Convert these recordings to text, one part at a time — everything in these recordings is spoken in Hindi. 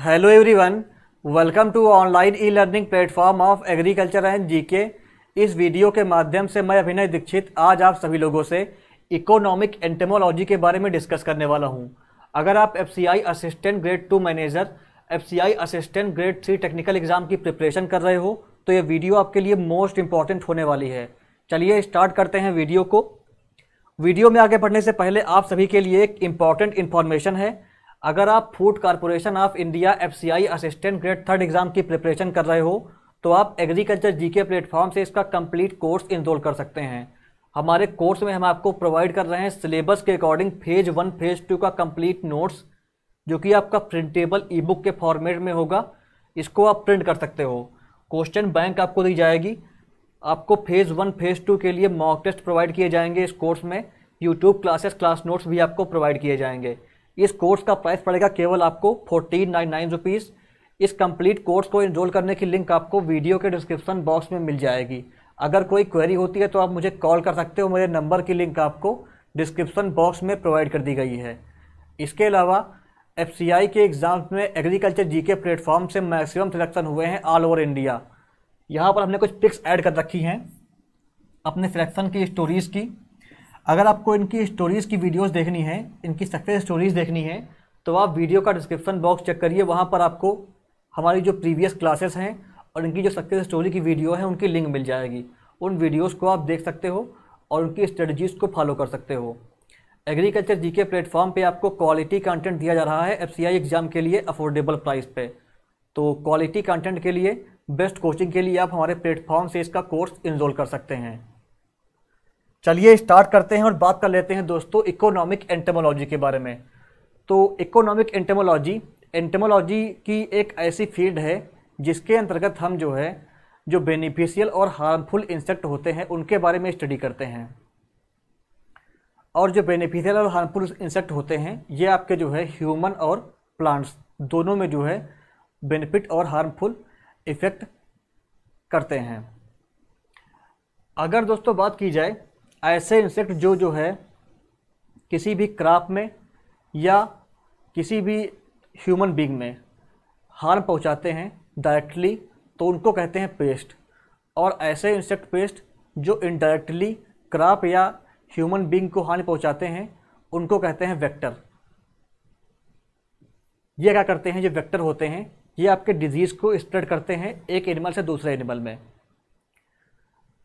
hello everyone welcome to online e learning platform of agriculture and GK इस वीडियो के माध्यम से मैं अभिनय दीक्षित आज आप सभी लोगों से इकोनॉमिक एंटेमोलॉजी के बारे में डिस्कस करने वाला हूं अगर आप F assistant grade two manager F assistant grade three technical exam की प्रिपरेशन कर रहे हो तो ये वीडियो आपके लिए मोस्ट इंपॉर्टेंट होने वाली है चलिए स्टार्ट करते हैं वीडियो को वीडियो में आगे बढ़ने से पहले आप सभी के लिए एक इम्पॉर्टेंट इन्फॉर्मेशन है अगर आप food corporation of India FCI assistant grade third exam की प्रिपरेशन कर रहे हो तो आप एग्रीकल्चर जीके प्लेटफॉर्म से इसका कंप्लीट कोर्स इनरोल कर सकते हैं हमारे कोर्स में हम आपको प्रोवाइड कर रहे हैं सिलेबस के according phase one phase two का कंप्लीट नोट्स जो कि आपका प्रिंटेबल ई बुक के फॉर्मेट में होगा इसको आप प्रिंट कर सकते हो क्वेश्चन बैंक आपको दी जाएगी आपको फेज़ वन फेज़ टू के लिए मॉक टेस्ट प्रोवाइड किए जाएंगे इस कोर्स में यूट्यूब क्लासेस क्लास नोट्स भी आपको प्रोवाइड किए जाएंगे इस कोर्स का प्राइस पड़ेगा केवल आपको फोर्टीन नाइन नाइन रुपीज़ इस कंप्लीट कोर्स को इनरोल करने की लिंक आपको वीडियो के डिस्क्रिप्शन बॉक्स में मिल जाएगी अगर कोई क्वेरी होती है तो आप मुझे कॉल कर सकते हो मेरे नंबर की लिंक आपको डिस्क्रिप्शन बॉक्स में प्रोवाइड कर दी गई है इसके अलावा एफ के एग्ज़ाम्स में एग्रीकल्चर जी के प्लेटफॉर्म से मैक्सिमम सिलेक्शन हुए हैं ऑल ओवर इंडिया यहाँ पर हमने कुछ पिक्स ऐड कर रखी हैं अपने सिलेक्शन की स्टोरीज़ की अगर आपको इनकी स्टोरीज़ की वीडियोस देखनी है इनकी सक्सेस स्टोरीज़ देखनी है तो आप वीडियो का डिस्क्रिप्शन बॉक्स चेक करिए वहाँ पर आपको हमारी जो प्रीवियस क्लासेस हैं और इनकी जो सक्सेस स्टोरी की वीडियो है उनकी लिंक मिल जाएगी उन वीडियोस को आप देख सकते हो और उनकी स्ट्रेटजीज़ को फॉलो कर सकते हो एग्रीकल्चर जी के प्लेटफॉर्म पर आपको क्वालिटी कंटेंट दिया जा रहा है एफ एग्ज़ाम के लिए अफोर्डेबल प्राइस पर तो क्वालिटी कंटेंट के लिए बेस्ट कोचिंग के लिए आप हमारे प्लेटफॉर्म से इसका कोर्स इनरोल कर सकते हैं चलिए स्टार्ट करते हैं और बात कर लेते हैं दोस्तों इकोनॉमिक एंटेमोलॉजी के बारे में तो इकोनॉमिक एंटेमोलॉजी एंटेमोलॉजी की एक ऐसी फील्ड है जिसके अंतर्गत हम जो है जो बेनिफिशियल और हार्मफुल इंसेक्ट होते हैं उनके बारे में स्टडी करते हैं और जो बेनिफिशियल और हार्मफुल इंसेक्ट होते हैं ये आपके जो है ह्यूमन और प्लांट्स दोनों में जो है बेनिफिट और हार्मफुल इफेक्ट करते हैं अगर दोस्तों बात की जाए ऐसे इंसेक्ट जो जो है किसी भी क्राप में या किसी भी ह्यूमन बींग में हार्म पहुंचाते हैं डायरेक्टली तो उनको कहते हैं पेस्ट और ऐसे इंसेक्ट पेस्ट जो इनडायरेक्टली क्राप या ह्यूमन बींग को हानि पहुंचाते हैं उनको कहते हैं वेक्टर ये क्या करते हैं जो वेक्टर होते हैं ये आपके डिजीज़ को स्प्रेड करते हैं एक एनिमल से दूसरे एनिमल में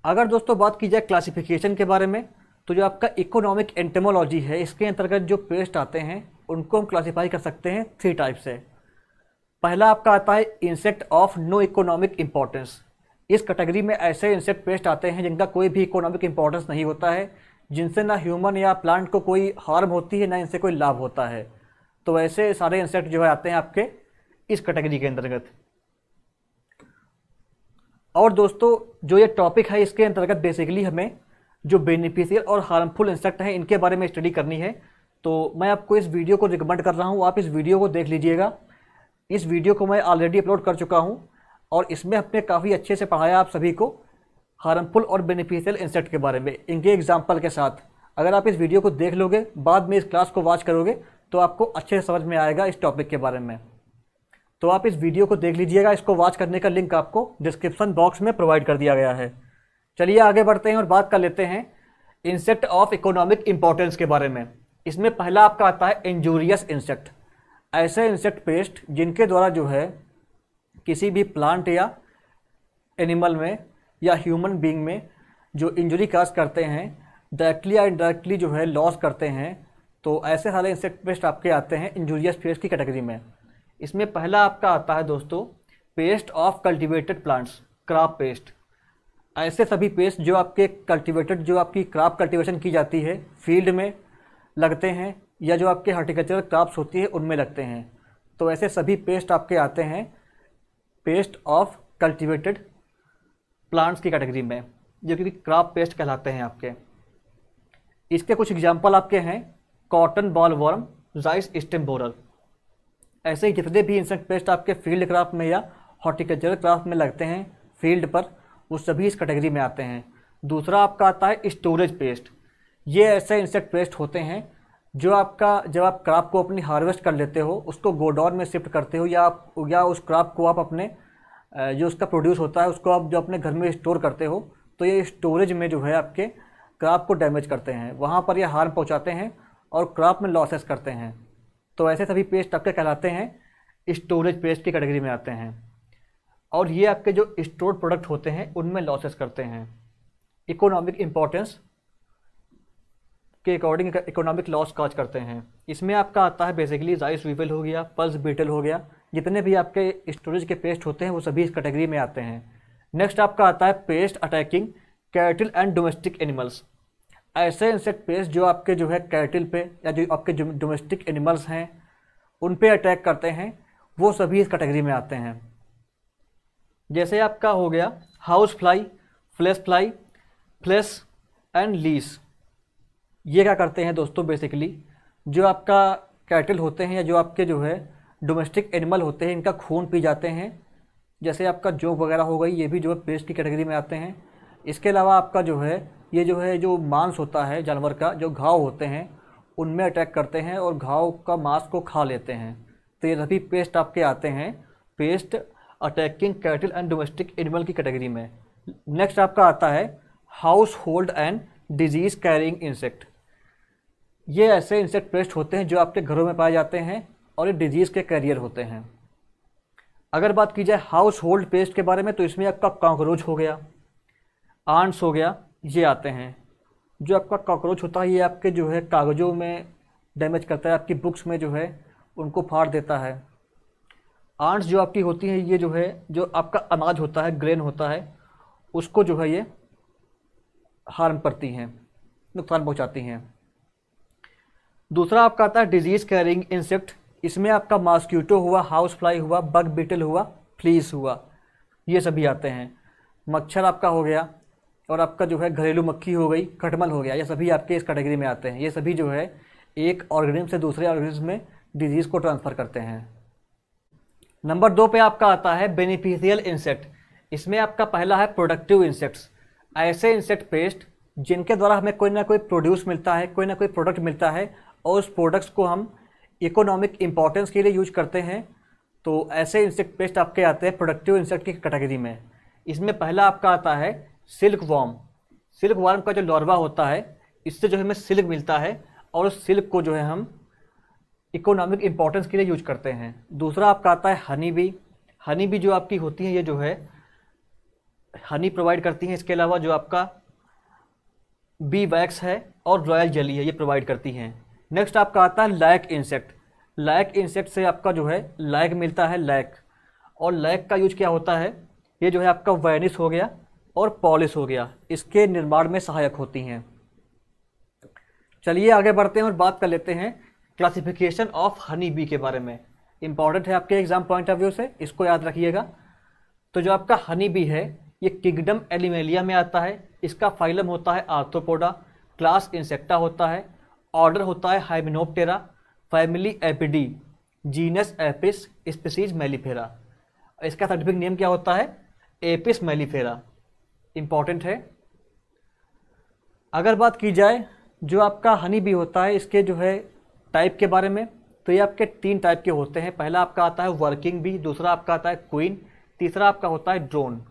अगर दोस्तों बात की जाए क्लासिफिकेशन के बारे में तो जो आपका इकोनॉमिक एंटेमोलॉजी है इसके अंतर्गत जो पेस्ट आते हैं उनको हम क्लासीफाई कर सकते हैं थ्री टाइप से पहला आपका आता है insect of no economic importance इस कैटेगरी में ऐसे इंसेक्ट पेस्ट आते हैं जिनका कोई भी इकोनॉमिक इम्पोर्टेंस नहीं होता है जिनसे ना ह्यूमन या प्लांट को कोई हार्म होती है ना इनसे कोई लाभ होता है तो ऐसे सारे इंसेक्ट जो है आते हैं आपके इस कैटेगरी के अंतर्गत और दोस्तों जो ये टॉपिक है इसके अंतर्गत बेसिकली हमें जो बेनिफिशियल और हार्मफुल इंसेक्ट हैं इनके बारे में स्टडी करनी है तो मैं आपको इस वीडियो को रिकमेंड कर रहा हूँ आप इस वीडियो को देख लीजिएगा इस वीडियो को मैं ऑलरेडी अपलोड कर चुका हूँ और इसमें हमने काफ़ी अच्छे से पढ़ाया आप सभी को हार्मफुल और बेनिफिशियल इंसेक्ट के बारे में इनके एग्जाम्पल के साथ अगर आप इस वीडियो को देख लोगे बाद में इस क्लास को वॉच करोगे तो आपको अच्छे से समझ में आएगा इस टॉपिक के बारे में तो आप इस वीडियो को देख लीजिएगा इसको वॉच करने का लिंक आपको डिस्क्रिप्शन बॉक्स में प्रोवाइड कर दिया गया है चलिए आगे बढ़ते हैं और बात कर लेते हैं इंसेक्ट ऑफ इकोनॉमिक इंपॉर्टेंस के बारे में इसमें पहला आपका आता है इंजूरियस इंसेक्ट ऐसे इंसेक्ट पेस्ट जिनके द्वारा जो है किसी भी प्लांट या एनिमल में या ह्यूमन बींग में जो इंजरी काज करते हैं डायरेक्टली या इनडायरेक्टली जो है लॉस करते हैं तो ऐसे सारे इंसेक्ट पेस्ट आपके आते हैं इंजूरियस पेस्ट की कैटेगरी में इसमें पहला आपका आता है दोस्तों pest of cultivated plants crop pest ऐसे सभी पेस्ट जो आपके कल्टिवेटेड जो आपकी क्रॉप कल्टिवेशन की जाती है फील्ड में लगते हैं या जो आपके हॉर्टिकल्चरल क्रॉप्स होती है उनमें लगते हैं तो ऐसे सभी पेस्ट आपके आते हैं पेस्ट ऑफ कल्टिवेटेड प्लांट्स की कैटेगरी में जो कि क्रॉप पेस्ट कहलाते हैं आपके इसके कुछ एग्जाम्पल आपके हैं cotton bollworm rice stem borer ऐसे ही जितने भी इंसेक्ट पेस्ट आपके फील्ड क्राफ्ट में या हॉर्टिकल्चर क्राफ्ट में लगते हैं फील्ड पर वो सभी इस कैटेगरी में आते हैं दूसरा आपका आता है स्टोरेज पेस्ट ये ऐसे इंसेक्ट पेस्ट होते हैं जो आपका जब आप क्रॉप को अपनी हार्वेस्ट कर लेते हो उसको गोडाउन में शिफ्ट करते हो या आप या उस क्रॉप को आप अपने जो उसका प्रोड्यूस होता है उसको आप जो अपने घर में स्टोर करते हो तो ये स्टोरेज में जो है आपके क्रॉप को डैमेज करते हैं वहाँ पर ये हार्म पहुँचाते हैं और क्रॉप में लॉसेस करते हैं तो ऐसे सभी पेस्ट आपके कहलाते हैं स्टोरेज पेस्ट की कैटेगरी में आते हैं और ये आपके जो स्टोर प्रोडक्ट होते हैं उनमें लॉसेस करते हैं इकोनॉमिक इम्पोर्टेंस के अकॉर्डिंग इकोनॉमिक लॉस काज करते हैं इसमें आपका आता है बेसिकली जाइस वीवल हो गया पल्स बीटल हो गया जितने भी आपके स्टोरेज के पेस्ट होते हैं वो सभी इस कैटेगरी में आते हैं नेक्स्ट आपका आता है pest attacking cattle and domestic animals ऐसे इंसेक्ट पेस्ट जो आपके जो है कैटल पे या जो आपके डोमेस्टिक एनिमल्स हैं उन पे अटैक करते हैं वो सभी इस कैटेगरी में आते हैं जैसे आपका हो गया house fly flesh fly fleas and lice ये क्या करते हैं दोस्तों बेसिकली जो आपका कैटल होते हैं या जो आपके जो है डोमेस्टिक एनिमल होते हैं इनका खून पी जाते हैं जैसे आपका जोक वगैरह हो गई ये भी जो है पेस्ट की कैटेगरी में आते हैं इसके अलावा आपका जो है ये जो है जो मांस होता है जानवर का जो घाव होते हैं उनमें अटैक करते हैं और घाव का मांस को खा लेते हैं तो ये सभी पेस्ट आपके आते हैं pest attacking cattle and domestic animal की कैटेगरी में नेक्स्ट आपका आता है household and disease carrying insect ये ऐसे इंसेक्ट पेस्ट होते हैं जो आपके घरों में पाए जाते हैं और ये डिजीज़ के कैरियर होते हैं अगर बात की जाए हाउस होल्ड पेस्ट के बारे में तो इसमें आपका कॉकरोच हो गया आंट्स हो गया ये आते हैं जो आपका कॉकरोच होता है ये आपके जो है कागज़ों में डैमेज करता है आपकी बुक्स में जो है उनको फाड़ देता है आंट्स जो आपकी होती हैं ये जो है जो आपका अनाज होता है ग्रेन होता है उसको जो है ये हार्म करती हैं नुकसान पहुंचाती हैं दूसरा आपका आता है डिजीज़ कैरिंग इंसेक्ट इसमें आपका मॉस्क्यूटो हुआ हाउस फ्लाई हुआ बग बीटल हुआ फ्लीस हुआ ये सभी आते हैं मच्छर आपका हो गया और आपका जो है घरेलू मक्खी हो गई खटमल हो गया ये सभी आपके इस कैटेगरी में आते हैं ये सभी जो है एक ऑर्गेनिज्म से दूसरे ऑर्गेनिज्म में डिजीज़ को ट्रांसफ़र करते हैं नंबर दो पे आपका आता है बेनिफिशियल इंसेक्ट इसमें आपका पहला है प्रोडक्टिव इंसेक्ट्स ऐसे इंसेक्ट पेस्ट जिनके द्वारा हमें कोई ना कोई प्रोड्यूस मिलता है कोई ना कोई प्रोडक्ट मिलता है और उस प्रोडक्ट्स को हम इकोनॉमिक इंपॉर्टेंस के लिए यूज करते हैं तो ऐसे इंसेक्ट पेस्ट आपके आते हैं प्रोडक्टिव इंसेक्ट की कैटेगरी में इसमें पहला आपका आता है सिल्क वॉर्म सिल्क वार्म का जो लॉरवा होता है इससे जो है हमें सिल्क मिलता है और उस सिल्क को जो है हम इकोनॉमिक इम्पोर्टेंस के लिए यूज करते हैं दूसरा आपका आता है हनी बी हनी बी जो आपकी होती है ये जो है हनी प्रोवाइड करती हैं इसके अलावा जो आपका बी वैक्स है और रॉयल जली है ये प्रोवाइड करती हैं नेक्स्ट आपका आता है लैक इंसेक्ट लैक इंसेक्ट से आपका जो है लैक मिलता है लैक और लैक का यूज क्या होता है ये जो है आपका वैनिस हो गया और पॉलिस हो गया इसके निर्माण में सहायक होती हैं चलिए आगे बढ़ते हैं और बात कर लेते हैं क्लासिफिकेशन ऑफ हनी बी के बारे में इंपॉर्टेंट है आपके एग्जाम पॉइंट ऑफ व्यू से इसको याद रखिएगा तो जो आपका हनी बी है ये किंगडम एलिमेलिया में आता है इसका फाइलम होता है आर्थोपोडा क्लास इंसेक्टा होता है ऑर्डर होता है Hymenoptera family Apidae genus Apis species mellifera इसका साइंटिफिक नेम क्या होता है एपिस मेलीफेरा इम्पॉर्टेंट है अगर बात की जाए जो आपका हनी भी होता है इसके जो है टाइप के बारे में तो ये आपके तीन टाइप के होते हैं पहला आपका आता है वर्किंग भी दूसरा आपका आता है क्वीन तीसरा आपका होता है ड्रोन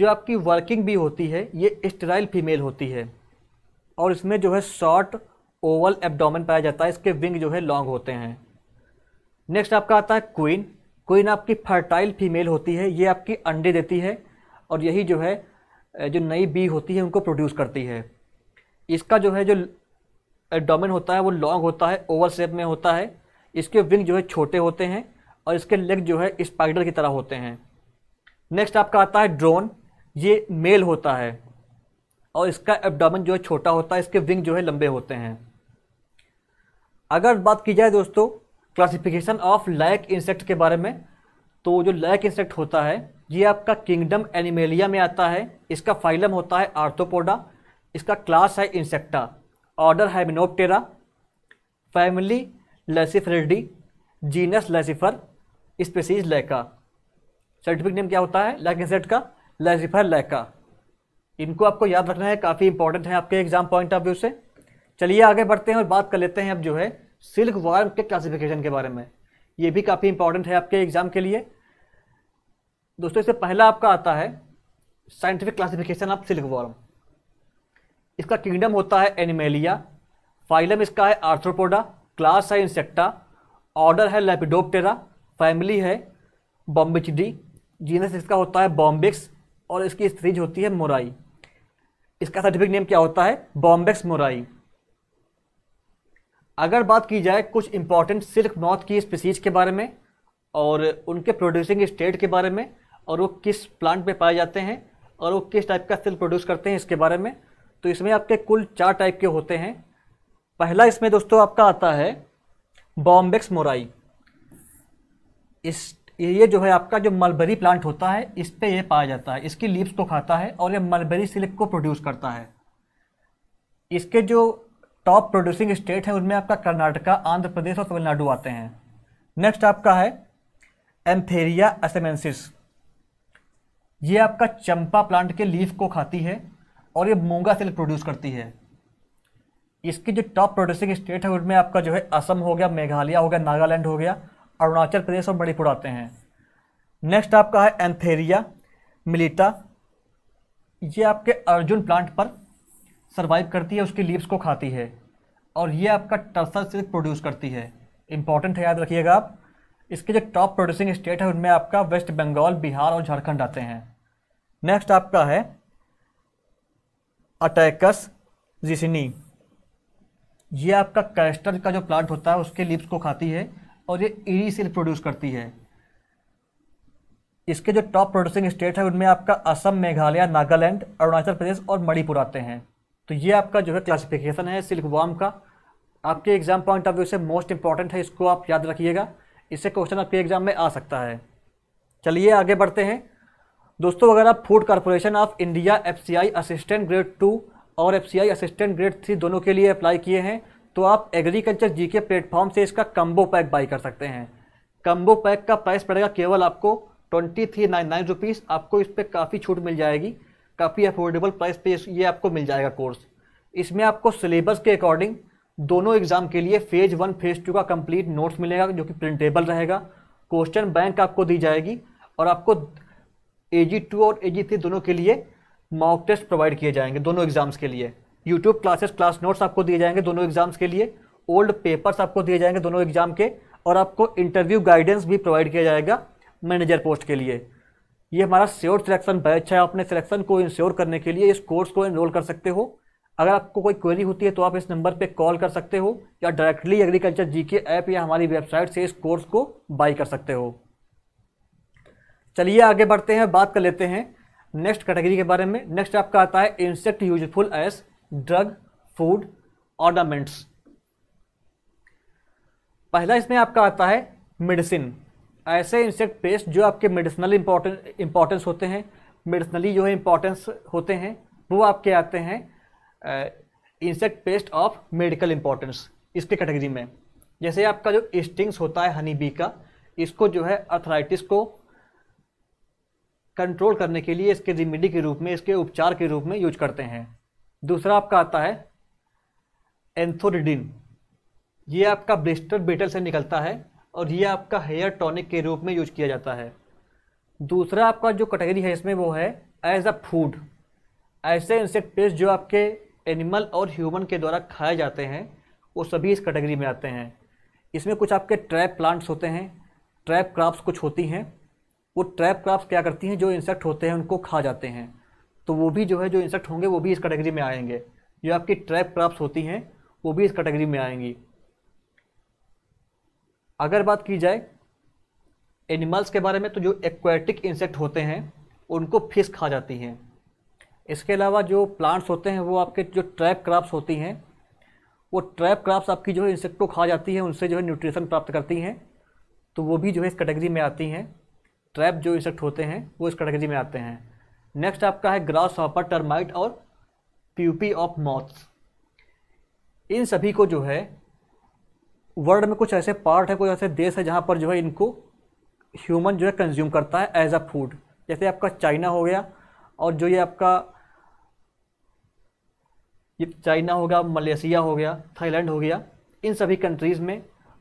जो आपकी वर्किंग भी होती है ये स्टराइल फीमेल होती है और इसमें जो है शॉर्ट ओवल एब्डोमेन पाया जाता है इसके विंग जो है लॉन्ग होते हैं नेक्स्ट आपका आता है क्वीन क्वीन आपकी फर्टाइल फीमेल होती है ये आपकी अंडे देती है और यही जो है जो नई बी होती है उनको प्रोड्यूस करती है इसका जो है जो एबडोमेन होता है वो लॉन्ग होता है ओवर शेप में होता है इसके विंग जो है छोटे होते हैं और इसके लेग जो है स्पाइडर की तरह होते हैं नेक्स्ट आपका आता है ड्रोन ये मेल होता है और इसका एबडामन जो है छोटा होता है इसके विंग जो है लंबे होते हैं अगर बात की जाए दोस्तों क्लासिफिकेशन ऑफ लैक इंसेक्ट के बारे में तो जो लैक इंसेक्ट होता है ये आपका किंगडम एनिमेलिया में आता है इसका फाइलम होता है आर्थोपोडा इसका क्लास है इंसेक्टा ऑर्डर है Hemiptera family Lacciferidae genus Laccifer species lacca scientific name क्या होता है लैक इंसेक्ट का लेसिफर लैका इनको आपको याद रखना है काफ़ी इंपॉर्टेंट है आपके एग्जाम पॉइंट ऑफ व्यू से चलिए आगे बढ़ते हैं और बात कर लेते हैं अब जो है सिल्क वार्म के क्लासिफिकेशन के बारे में ये भी काफ़ी इंपॉर्टेंट है आपके एग्जाम के लिए दोस्तों इससे पहला आपका आता है scientific classification of silkworm इसका किंगडम होता है एनिमेलिया फाइलम इसका है आर्थ्रोपोडा क्लास है इंसेक्टा ऑर्डर है लेपिडोप्टेरा फैमिली है बॉम्बिचडी जीनस इसका होता है बॉम्बिक्स और इसकी स्त्रीज होती है मोराई इसका सर्टिफिक नेम क्या होता है बॉम्बिक्स मोराई अगर बात की जाए कुछ इंपॉर्टेंट सिल्क नॉर्थ की स्पीसीज के बारे में और उनके प्रोड्यूसिंग स्टेट के बारे में और वो किस प्लांट में पाए जाते हैं और वो किस टाइप का सेल प्रोड्यूस करते हैं इसके बारे में तो इसमें आपके कुल चार टाइप के होते हैं पहला इसमें दोस्तों आपका आता है बॉम्बेक्स मोराई इस ये जो है आपका जो मलबरी प्लांट होता है इस पर यह पाया जाता है इसकी लीव्स को खाता है और यह मलबरी सिल्क को प्रोड्यूस करता है इसके जो टॉप प्रोड्यूसिंग स्टेट हैं उनमें आपका कर्नाटका आंध्र प्रदेश और तमिलनाडु आते हैं नेक्स्ट आपका है एम्फेरिया असेमेंसिस ये आपका चंपा प्लांट के लीफ को खाती है और ये मूंगा सिल्क प्रोड्यूस करती है इसकी जो टॉप प्रोड्यूसिंग स्टेट है उनमें आपका जो है असम हो गया मेघालय हो गया नागालैंड हो गया अरुणाचल प्रदेश और मणिपुर आते हैं नेक्स्ट आपका है एंथेरिया मिलिटा ये आपके अर्जुन प्लांट पर सर्वाइव करती है उसकी लीव्स को खाती है और ये आपका टर्सल सिल्क प्रोड्यूस करती है इंपॉर्टेंट है याद रखिएगा आप इसके जो टॉप प्रोड्यूसिंग स्टेट है उनमें आपका वेस्ट बंगाल बिहार और झारखंड आते हैं नेक्स्ट आपका है अटैकस जिसनी ये आपका कैस्टर का जो प्लांट होता है उसके लिप्स को खाती है और ये ईरी से प्रोड्यूस करती है इसके जो टॉप प्रोड्यूसिंग स्टेट है उनमें आपका असम मेघालय नागालैंड अरुणाचल प्रदेश और मणिपुर आते हैं तो ये आपका जो है क्लासिफिकेशन है सिल्क वार्म का आपके एग्जाम पॉइंट ऑफ व्यू से मोस्ट इंपॉर्टेंट है इसको आप याद रखिएगा इससे क्वेश्चन आपके एग्जाम में आ सकता है चलिए आगे बढ़ते हैं दोस्तों अगर आप food corporation of India FCI assistant grade two और एफसीआई असिस्टेंट ग्रेड थ्री दोनों के लिए अप्लाई किए हैं तो आप एग्रीकल्चर जी के प्लेटफॉर्म से इसका कम्बो पैक बाई कर सकते हैं कम्बो पैक का प्राइस पड़ेगा केवल आपको twenty three nine nine rupees आपको इस पर काफ़ी छूट मिल जाएगी काफ़ी अफोर्डेबल प्राइस पे ये आपको मिल जाएगा कोर्स इसमें आपको सिलेबस के अकॉर्डिंग दोनों एग्जाम के लिए फेज वन फेज टू का कंप्लीट नोट्स मिलेगा जो कि प्रिंटेबल रहेगा क्वेश्चन बैंक आपको दी जाएगी और आपको ए जी टू और ए जी थ्री दोनों के लिए मॉक टेस्ट प्रोवाइड किए जाएंगे दोनों एग्जाम्स के लिए यूट्यूब क्लासेस क्लास नोट्स आपको दिए जाएंगे दोनों एग्जाम्स के लिए ओल्ड पेपर्स आपको दिए जाएंगे दोनों एग्जाम के और आपको इंटरव्यू गाइडेंस भी प्रोवाइड किया जाएगा मैनेजर पोस्ट के लिए ये हमारा श्योर सिलेक्शन बैच है अपने सिलेक्शन को इंश्योर करने के लिए इस कोर्स को इनरोल कर सकते हो अगर आपको कोई क्वेरी होती है तो आप इस नंबर पे कॉल कर सकते हो या डायरेक्टली एग्रीकल्चर जी के ऐप या हमारी वेबसाइट से इस कोर्स को बाई कर सकते हो चलिए आगे बढ़ते हैं बात कर लेते हैं नेक्स्ट कैटेगरी के बारे में नेक्स्ट आपका आता है insect useful as drug food ornaments पहला इसमें आपका आता है मेडिसिन ऐसे इंसेक्ट पेस्ट जो आपके मेडिसिनल इंपॉर्टेंस होते हैं मेडिसिनली जो है इंपॉर्टेंस होते हैं वो आपके आते हैं insect pest of medical importance इसके कैटेगरी में जैसे आपका जो स्टिंग्स होता है हनी बी का इसको जो है अर्थराइटिस को कंट्रोल करने के लिए इसके रिमेडी के रूप में इसके उपचार के रूप में यूज करते हैं दूसरा आपका आता है एंथोरिडिन ये आपका ब्रिस्टर बेटल से निकलता है और ये आपका हेयर टॉनिक के रूप में यूज किया जाता है दूसरा आपका जो कैटेगरी है इसमें वो है एज अ फूड ऐसे इंसेक्ट पेस्ट जो आपके एनिमल और ह्यूमन के द्वारा खाए जाते हैं वो सभी इस कैटेगरी में आते हैं इसमें कुछ आपके ट्रैप प्लांट्स होते हैं ट्रैप क्रॉप्स कुछ होती हैं वो ट्रैप क्रॉप्स क्या करती हैं जो इंसेक्ट होते हैं उनको खा जाते हैं तो वो भी जो है जो इंसेक्ट होंगे वो भी इस कैटेगरी में आएंगे जो आपकी ट्रैप क्रॉप्स होती हैं वो भी इस कैटेगरी में आएंगी अगर बात की जाए एनिमल्स के बारे में तो जो एक्वेटिक इंसेक्ट होते हैं उनको फिश खा जाती हैं इसके अलावा जो प्लांट्स होते हैं वो आपके जो ट्रैप क्रॉप्स होती हैं वो ट्रैप क्रॉप्स आपकी जो है इंसेक्टो खा जाती हैं उनसे जो है न्यूट्रिशन प्राप्त करती हैं तो वो भी जो है इस कैटेगरी में आती हैं ट्रैप जो इंसेक्ट होते हैं वो इस कैटेगरी में आते हैं नेक्स्ट आपका है ग्रास हॉपर टर्माइट और प्यूपी ऑफ मॉथ्स इन सभी को जो है वर्ल्ड में कुछ ऐसे पार्ट है कुछ ऐसे देश है जहाँ पर जो है इनको ह्यूमन जो है कंज्यूम करता है एज अ फूड जैसे आपका चाइना हो गया और जो ये आपका ये चाइना हो गया मलेशिया हो गया थाईलैंड हो गया इन सभी कंट्रीज़ में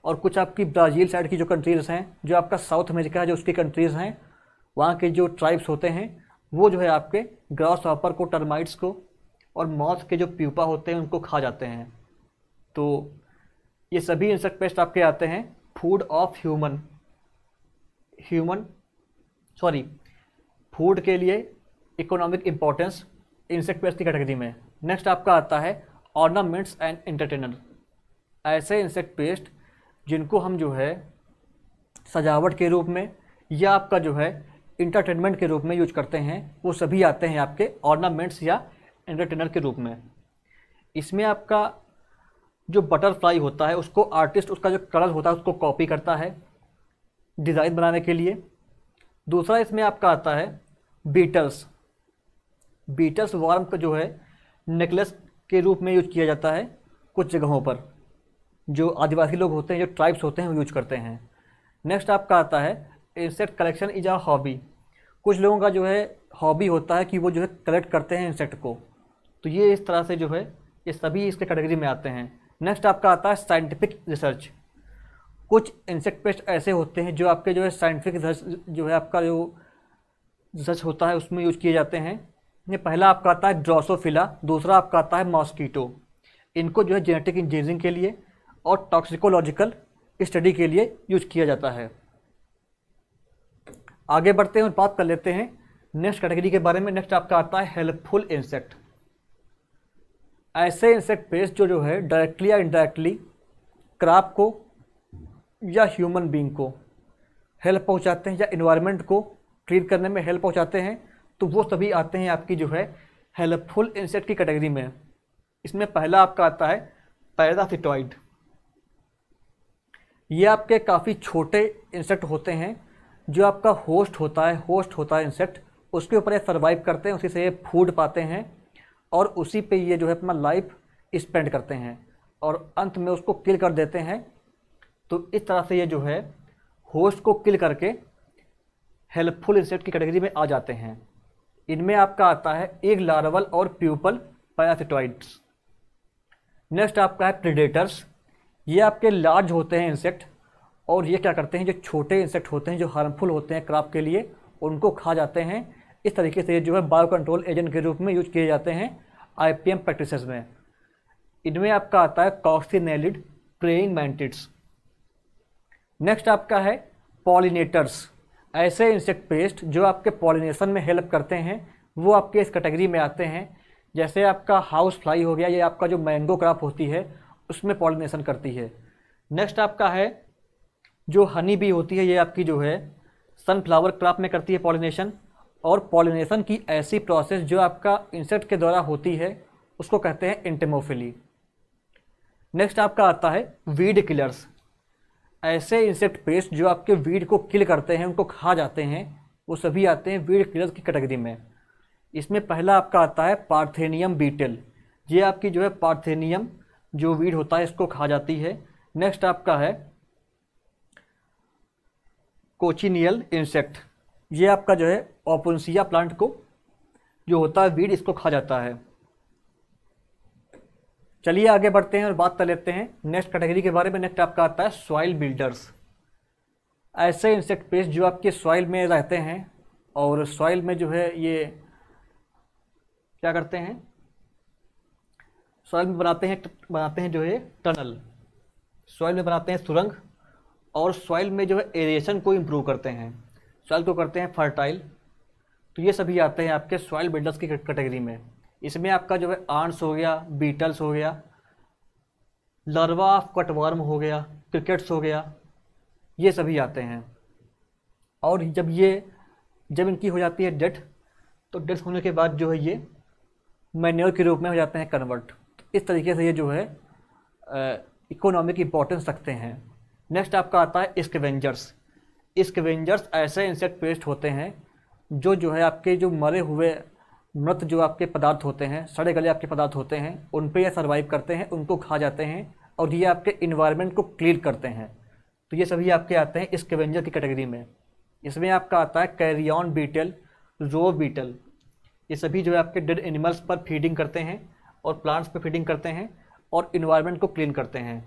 और कुछ आपकी ब्राज़ील साइड की जो कंट्रीज़ हैं जो आपका साउथ अमेरिका है जो उसकी कंट्रीज़ हैं वहाँ के जो ट्राइब्स होते हैं वो जो है आपके ग्रास हॉपर को टर्माइट्स को और मॉथ के जो प्यूपा होते हैं उनको खा जाते हैं तो ये सभी इंसेक्ट पेस्ट आपके आते हैं food of human human sorry food के लिए इकोनॉमिक इम्पोर्टेंस इंसेक्ट पेस्ट की कैटेगरी में नेक्स्ट आपका आता है ऑर्नामेंट्स एंड एंटरटेनर ऐसे इंसेक्ट पेस्ट जिनको हम जो है सजावट के रूप में या आपका जो है इंटरटेनमेंट के रूप में यूज करते हैं वो सभी आते हैं आपके ऑर्नामेंट्स या इंटरटेनर के रूप में इसमें आपका जो बटरफ्लाई होता है उसको आर्टिस्ट उसका जो कलर होता है उसको कॉपी करता है डिज़ाइन बनाने के लिए दूसरा इसमें आपका आता है बीटल्स बीटल्स वार्म का जो है नेकलेस के रूप में यूज किया जाता है कुछ जगहों पर जो आदिवासी लोग होते हैं जो ट्राइब्स होते हैं वो यूज करते हैं नेक्स्ट आपका आता है insect collection is a hobby कुछ लोगों का जो है हॉबी होता है कि वो जो है कलेक्ट करते हैं इंसेक्ट को तो ये इस तरह से जो है ये सभी इसके कैटेगरी में आते हैं नेक्स्ट आपका आता है साइंटिफिक रिसर्च कुछ इंसेक्ट पेस्ट ऐसे होते हैं जो आपके जो है साइंटिफिक रिसर्च जो है आपका जो रिसर्च होता है उसमें यूज किए जाते हैं पहला आपका आता है ड्रोसोफिला दूसरा आपका आता है मॉस्कीटो इनको जो है जेनेटिक इंजीनियरिंग के लिए और टॉक्सिकोलॉजिकल स्टडी के लिए यूज किया जाता है आगे बढ़ते हैं और बात कर लेते हैं नेक्स्ट कैटेगरी के बारे में नेक्स्ट आपका आता है हेल्पफुल इंसेक्ट ऐसे इंसेक्ट पेस्ट जो जो है डायरेक्टली या इनडायरेक्टली क्राप को या ह्यूमन बींग को हेल्प पहुँचाते हैं या इन्वायरमेंट को क्लीन करने में हेल्प पहुँचाते हैं तो वो सभी आते हैं आपकी जो है हेल्पफुल इंसेक्ट की कैटेगरी में इसमें पहला आपका आता है पैरासिटॉइड ये आपके काफ़ी छोटे इंसेक्ट होते हैं जो आपका होस्ट होता है होस्ट होता है इंसेक्ट उसके ऊपर ये सर्वाइव करते हैं उसी से ये फूड पाते हैं और उसी पे ये जो है अपना लाइफ स्पेंड करते हैं और अंत में उसको किल कर देते हैं तो इस तरह से ये जो है होस्ट को किल करके हेल्पफुल इंसेक्ट की कैटेगरी में आ जाते हैं इनमें आपका आता है एक लार्वल और प्यूपल पैरासिटॉइड्स नेक्स्ट आपका है प्रिडेटर्स ये आपके लार्ज होते हैं इंसेक्ट और ये क्या करते हैं जो छोटे इंसेक्ट होते हैं जो हार्मफुल होते हैं क्रॉप के लिए उनको खा जाते हैं इस तरीके से ये जो है बायो कंट्रोल एजेंट के रूप में यूज किए जाते हैं आई पी प्रैक्टिस में इनमें आपका आता है कॉक्सीनेलिड प्रेइंग मैंटिड्स नेक्स्ट आपका है पॉलिनेटर्स ऐसे इंसेक्ट पेस्ट जो आपके पॉलिनेशन में हेल्प करते हैं वो आपके इस कैटेगरी में आते हैं जैसे आपका हाउस फ्लाई हो गया या आपका जो मैंगो क्रॉप होती है उसमें पॉलिनेशन करती है नेक्स्ट आपका है जो हनी भी होती है ये आपकी जो है सनफ्लावर क्रॉप में करती है पॉलिनेशन और पॉलिनेशन की ऐसी प्रोसेस जो आपका इंसेक्ट के द्वारा होती है उसको कहते हैं इंटेमोफिली नेक्स्ट आपका आता है वीड किलर्स ऐसे इंसेक्ट पेस्ट जो आपके वीड को किल करते हैं उनको खा जाते हैं वो सभी आते हैं वीड किलर की कैटेगरी में इसमें पहला आपका आता है पार्थेनियम बीटल ये आपकी जो है पार्थेनियम जो वीड होता है इसको खा जाती है नेक्स्ट आपका है कोचिनियल इंसेक्ट ये आपका जो है ओपनसिया प्लांट को जो होता है वीड इसको खा जाता है चलिए आगे बढ़ते हैं और बात कर लेते हैं नेक्स्ट कैटेगरी के बारे में नेक्स्ट आपका आता है सॉइल बिल्डर्स ऐसे इंसेक्ट पेस्ट जो आपके सॉइल में रहते हैं और सॉइल में जो है ये क्या करते हैं सॉइल में बनाते हैं बनाते हैं जो है टनल सॉइल में बनाते हैं सुरंग और सॉइल में जो है एरिएशन को इम्प्रूव करते हैं सॉइल को करते हैं फर्टाइल तो ये सभी आते हैं आपके सॉइल बिल्डर्स की कैटेगरी में इसमें आपका जो है आंट्स हो गया बीटल्स हो गया लर्वा ऑफ कटवर्म हो गया क्रिकेट्स हो गया ये सभी आते हैं और जब ये जब इनकी हो जाती है डेथ तो डेथ होने के बाद जो है ये मैन्योर के रूप में हो जाते हैं कन्वर्ट तो इस तरीके से ये जो है इकोनॉमिक इम्पोर्टेंस रखते हैं नेक्स्ट आपका आता है स्कवेंजर्स स्कवेंजर्स ऐसे इंसेक्ट पेस्ट होते हैं जो जो है आपके जो मरे हुए मृत जो आपके पदार्थ होते हैं सड़े गले आपके पदार्थ होते हैं उन पर यह सर्वाइव करते हैं उनको खा जाते हैं और ये आपके इन्वायरमेंट को क्लियर करते हैं तो ये सभी आपके आते हैं इस कैवेंजर की कैटेगरी में इसमें आपका आता है कैरियन बीटल रो बीटल ये सभी जो है आपके डेड एनिमल्स पर फीडिंग करते हैं और प्लांट्स पर फीडिंग करते हैं और इन्वायरमेंट को क्लीन करते हैं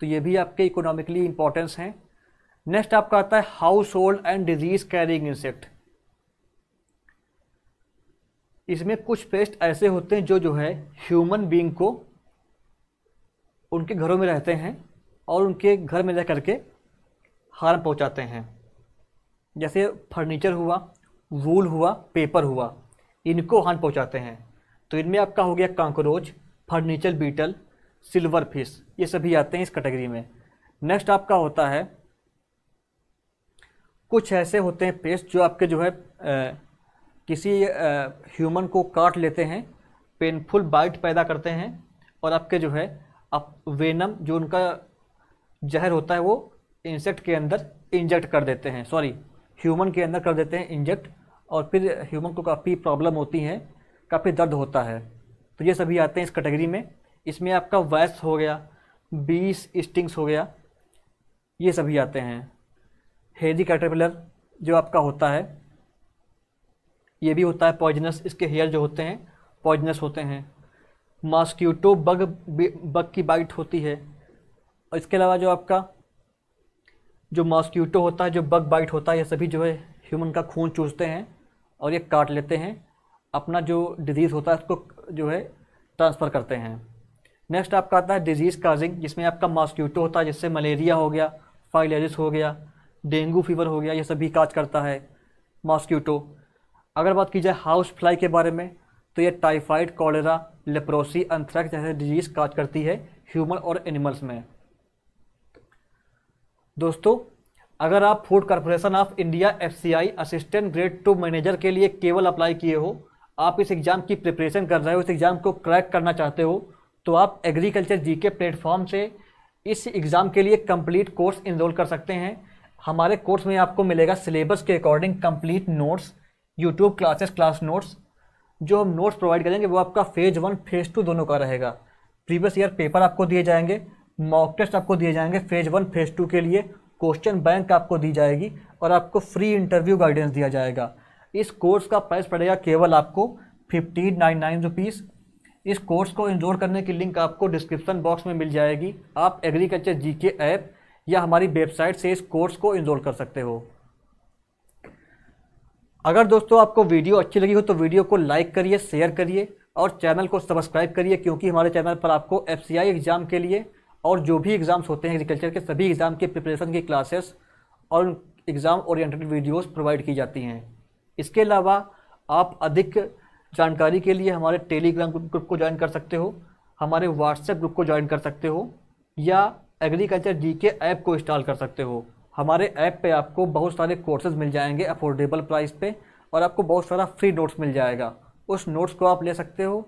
तो ये भी आपके इकोनॉमिकली इंपॉर्टेंस हैं नेक्स्ट आपका आता है household and disease carrying insect इसमें कुछ पेस्ट ऐसे होते हैं जो जो है ह्यूमन बींग को उनके घरों में रहते हैं और उनके घर में रह करके हार्म पहुंचाते हैं जैसे फर्नीचर हुआ वूल हुआ पेपर हुआ इनको हार्म पहुंचाते हैं तो इनमें आपका हो गया cockroach furniture beetle silverfish ये सभी आते हैं इस कैटेगरी में नेक्स्ट आपका होता है कुछ ऐसे होते हैं पेस्ट जो आपके जो है किसी ह्यूमन को काट लेते हैं पेनफुल बाइट पैदा करते हैं और आपके जो है आप वेनम जो उनका जहर होता है वो इंसेक्ट के अंदर इंजेक्ट कर देते हैं सॉरी ह्यूमन के अंदर कर देते हैं इंजेक्ट और फिर ह्यूमन को काफ़ी प्रॉब्लम होती हैं काफ़ी दर्द होता है तो ये सभी आते हैं इस कैटेगरी में इसमें आपका वैस हो गया बीस स्टिंग्स हो गया ये सभी आते हैं हेजी कैटरपिलर जो आपका होता है ये भी होता है पॉइजनस इसके हेयर जो होते हैं पॉइजनस होते हैं मॉस्क्यूटो बग बग की बाइट होती है और इसके अलावा जो आपका जो मॉस्क्यूटो होता है जो बग बाइट होता है ये सभी जो है ह्यूमन का खून चूसते हैं और ये काट लेते हैं अपना जो डिजीज़ होता है उसको जो है ट्रांसफ़र करते हैं नेक्स्ट आपका आता है डिजीज़ काजिंग जिसमें आपका मॉस्क्यूटो होता है जिससे मलेरिया हो गया फाइलेरिस हो गया डेंगू फीवर हो गया ये सभी काज करता है मॉस्क्यूटो अगर बात की जाए हाउस फ्लाई के बारे में तो ये टाइफाइड कॉलेरा लेप्रोसी अंथ्रैक्स जैसे डिजीज़ काज करती है ह्यूमन और एनिमल्स में दोस्तों अगर आप food corporation of India F assistant grade two manager के लिए केवल अप्लाई किए हो आप इस एग्ज़ाम की प्रिपरेशन कर रहे हो इस एग्ज़ाम को क्रैक करना चाहते हो तो आप एग्रीकल्चर जी के प्लेटफॉर्म से इस एग्ज़ाम के लिए कंप्लीट कोर्स इनरोल कर सकते हैं हमारे कोर्स में आपको मिलेगा सिलेबस के according complete notes YouTube classes class notes जो हम नोट्स प्रोवाइड करेंगे वो आपका फेज़ वन फेज़ टू दोनों का रहेगा प्रीवियस ईयर पेपर आपको दिए जाएंगे मॉक टेस्ट आपको दिए जाएंगे फेज़ वन फेज़ टू के लिए क्वेश्चन बैंक आपको दी जाएगी और आपको फ्री इंटरव्यू गाइडेंस दिया जाएगा इस कोर्स का प्राइस पड़ेगा केवल आपको फिफ्टीन नाइन नाइन रुपीज़ इस कोर्स को इंजोर करने की लिंक आपको डिस्क्रिप्शन बॉक्स में मिल जाएगी आप एग्रीकल्चर जी के ऐप या हमारी वेबसाइट से इस कोर्स को इंजोर कर सकते हो अगर दोस्तों आपको वीडियो अच्छी लगी हो तो वीडियो को लाइक करिए शेयर करिए और चैनल को सब्सक्राइब करिए क्योंकि हमारे चैनल पर आपको एफ एग्ज़ाम के लिए और जो भी एग्ज़ाम्स होते हैं एग्रीकल्चर के सभी एग्ज़ाम के प्रिपरेशन की क्लासेस और एग्ज़ाम ओरिएंटेड वीडियोस प्रोवाइड की जाती हैं इसके अलावा आप अधिक जानकारी के लिए हमारे टेलीग्राम ग्रुप को ज्वाइन कर सकते हो हमारे व्हाट्सएप ग्रुप को ज्वाइन कर सकते हो या एग्रीकल्चर जी के ऐप को इंस्टॉल कर सकते हो हमारे ऐप पे आपको बहुत सारे कोर्सेज मिल जाएंगे अफोर्डेबल प्राइस पे और आपको बहुत सारा फ्री नोट्स मिल जाएगा उस नोट्स को आप ले सकते हो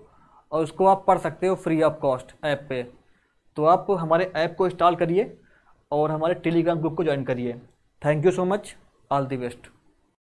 और उसको आप पढ़ सकते हो फ्री ऑफ कॉस्ट ऐप पे तो आप हमारे ऐप को इंस्टॉल करिए और हमारे टेलीग्राम ग्रुप को ज्वाइन करिए thank you so much all the best